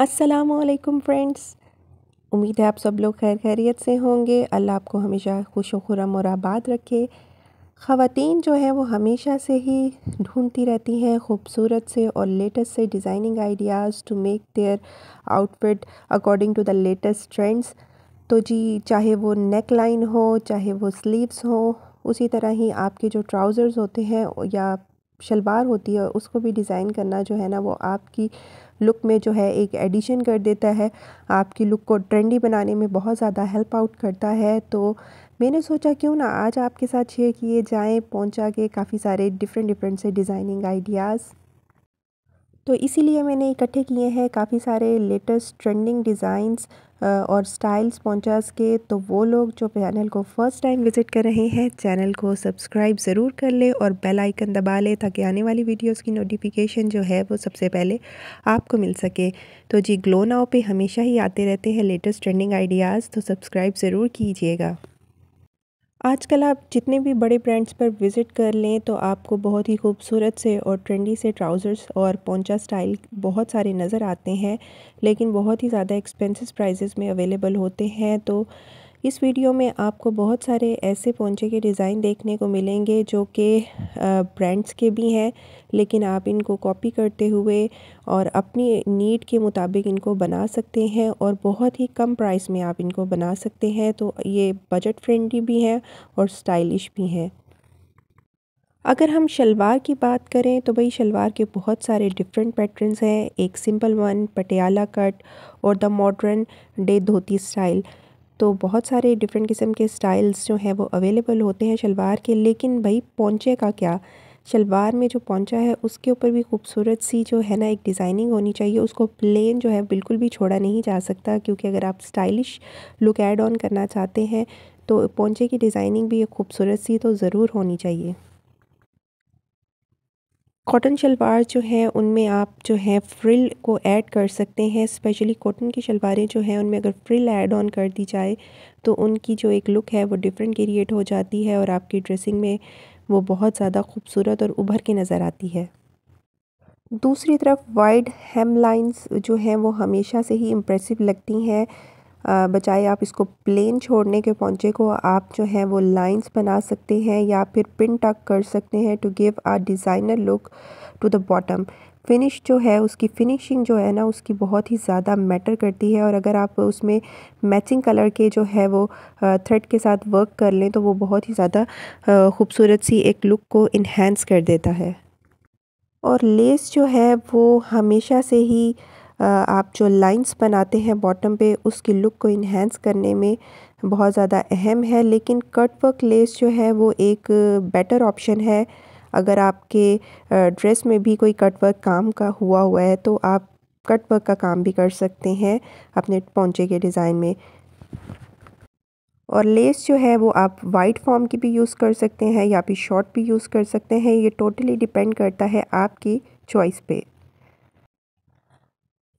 वालेकुम फ्रेंड्स उम्मीद है आप सब लोग खैर खैरियत से होंगे अल्लाह आपको हमेशा खुश खुरम और आबाद रखे ख़वातीन जो है वो हमेशा से ही ढूंढती रहती हैं खूबसूरत से और लेटेस्ट से designing ideas to make their outfit according to the latest trends तो जी चाहे वो नेक लाइन हो चाहे वो स्लीव्स हो उसी तरह ही आपके जो ट्राउज़र्स होते हैं या शलवार होती है उसको भी डिज़ाइन करना जो है ना वो आपकी लुक में जो है एक एडिशन कर देता है आपकी लुक को ट्रेंडी बनाने में बहुत ज़्यादा हेल्प आउट करता है तो मैंने सोचा क्यों ना आज आपके साथ शेयर किए जाएं पहुंचा के काफ़ी सारे डिफरेंट डिफरेंट से डिज़ाइनिंग आइडियाज़ तो इसीलिए मैंने इकट्ठे किए हैं काफ़ी सारे लेटेस्ट ट्रेंडिंग डिज़ाइंस और स्टाइल्स पॉन्चास के तो वो लोग जो चैनल को फर्स्ट टाइम विज़िट कर रहे हैं चैनल को सब्सक्राइब ज़रूर कर ले और बेल आइकन दबा ले ताकि आने वाली वीडियोस की नोटिफिकेशन जो है वो सबसे पहले आपको मिल सके तो जी ग्लो नाव पे हमेशा ही आते रहते हैं लेटेस्ट ट्रेंडिंग आइडियाज़ तो सब्सक्राइब ज़रूर कीजिएगा आजकल आप जितने भी बड़े ब्रांड्स पर विज़िट कर लें तो आपको बहुत ही खूबसूरत से और ट्रेंडी से ट्राउज़र्स और पोंचा स्टाइल बहुत सारे नज़र आते हैं लेकिन बहुत ही ज़्यादा एक्सपेंसिव प्राइजेस में अवेलेबल होते हैं तो इस वीडियो में आपको बहुत सारे ऐसे पोंचे के डिज़ाइन देखने को मिलेंगे जो कि ब्रांड्स के भी हैं लेकिन आप इनको कॉपी करते हुए और अपनी नीड के मुताबिक इनको बना सकते हैं और बहुत ही कम प्राइस में आप इनको बना सकते हैं तो ये बजट फ्रेंडली भी हैं और स्टाइलिश भी हैं अगर हम शलवार की बात करें तो भाई शलवार के बहुत सारे डिफरेंट पैटर्न्स हैं एक सिंपल वन पटियाला कट और the modern day dhoti style तो बहुत सारे डिफरेंट किस्म के स्टाइल्स जो हैं वो अवेलेबल होते हैं शलवार के लेकिन भाई पोंचे का क्या शलवार में जो पोंचा है उसके ऊपर भी खूबसूरत सी जो है ना एक डिज़ाइनिंग होनी चाहिए उसको प्लेन जो है बिल्कुल भी छोड़ा नहीं जा सकता क्योंकि अगर आप स्टाइलिश लुक ऐड ऑन करना चाहते हैं तो पोंचे की डिज़ाइनिंग भी एक खूबसूरत सी तो ज़रूर होनी चाहिए कॉटन शलवार जो है उनमें आप जो है फ्रिल को ऐड कर सकते हैं स्पेशली कॉटन की शलवारें जो हैं उनमें अगर फ्रिल ऐड ऑन कर दी जाए तो उनकी जो एक लुक है वो डिफरेंट क्रिएट हो जाती है और आपकी ड्रेसिंग में वो बहुत ज़्यादा खूबसूरत और उभर के नज़र आती है दूसरी तरफ वाइड हेम लाइन्स जो हैं वो हमेशा से ही इम्प्रेसिव लगती हैं बजाय आप इसको प्लेन छोड़ने के पौंचे को आप जो है वो लाइंस बना सकते हैं या फिर पिन टक कर सकते हैं to give a designer look to the bottom finish जो है उसकी फिनिशिंग जो है ना उसकी बहुत ही ज़्यादा मैटर करती है और अगर आप उसमें मैचिंग कलर के जो है वो थ्रेड के साथ वर्क कर लें तो वो बहुत ही ज़्यादा खूबसूरत सी एक लुक को इन्हेंस कर देता है और लेस जो है वो हमेशा से ही आप जो लाइंस बनाते हैं बॉटम पे उसकी लुक को इन्हेंस करने में बहुत ज़्यादा अहम है लेकिन कट वर्क लेस जो है वो एक बेटर ऑप्शन है अगर आपके ड्रेस में भी कोई कट वर्क काम का हुआ हुआ है तो आप कट वर्क का काम भी कर सकते हैं अपने पोंचे के डिज़ाइन में और लेस जो है वो आप वाइट फॉर्म की भी यूज़ कर सकते हैं या फिर शॉर्ट भी यूज़ कर सकते हैं ये टोटली डिपेंड करता है आपकी चॉइस पे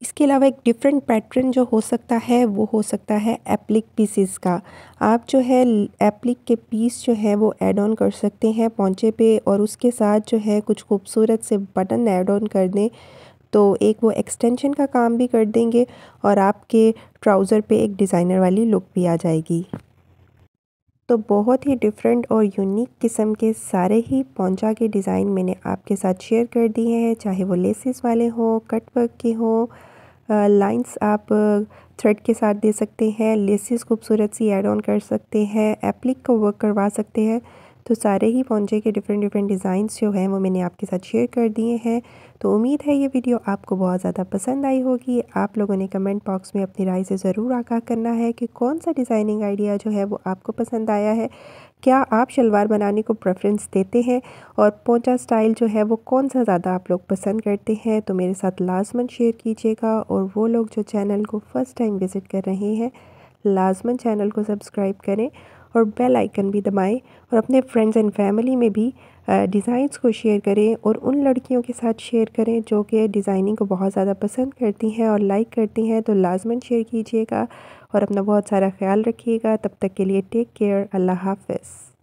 इसके अलावा एक डिफरेंट पैटर्न जो हो सकता है वो हो सकता है एप्लिक पीसीस का आप जो है एप्लिक के पीस जो है वो ऐड ऑन कर सकते हैं पौंचे पे और उसके साथ जो है कुछ खूबसूरत से बटन ऐड ऑन कर दें तो एक वो एक्सटेंशन का काम भी कर देंगे और आपके ट्राउज़र पे एक डिज़ाइनर वाली लुक भी आ जाएगी तो बहुत ही डिफरेंट और यूनिक किस्म के सारे ही पौचा के डिज़ाइन मैंने आपके साथ शेयर कर दिए हैं चाहे वो लेसिस वाले हों कटवर्क के हों लाइंस आप थ्रेड के साथ दे सकते हैं लेसेस खूबसूरत सी एड ऑन कर सकते हैं एप्लिक का वर्क करवा सकते हैं तो सारे ही पौचे के डिफरेंट डिफरेंट डिज़ाइंस जो हैं वो मैंने आपके साथ शेयर कर दिए हैं तो उम्मीद है ये वीडियो आपको बहुत ज़्यादा पसंद आई होगी आप लोगों ने कमेंट बॉक्स में अपनी राय से ज़रूर आगाह करना है कि कौन सा डिज़ाइनिंग आइडिया जो है वो आपको पसंद आया है क्या आप शलवार बनाने को प्रेफरेंस देते हैं और पोचा स्टाइल जो है वो कौन सा ज़्यादा आप लोग पसंद करते हैं तो मेरे साथ लाजमन शेयर कीजिएगा और वो लोग जो चैनल को फ़र्स्ट टाइम विज़िट कर रहे हैं लाजमन चैनल को सब्सक्राइब करें और बेल आइकन भी दबाएं और अपने फ्रेंड्स एंड फैमिली में भी डिज़ाइंस को शेयर करें और उन लड़कियों के साथ शेयर करें जो कि डिज़ाइनिंग को बहुत ज़्यादा पसंद करती हैं और लाइक करती हैं तो लाजमन शेयर कीजिएगा और अपना बहुत सारा ख्याल रखिएगा तब तक के लिए टेक केयर अल्लाह हाफ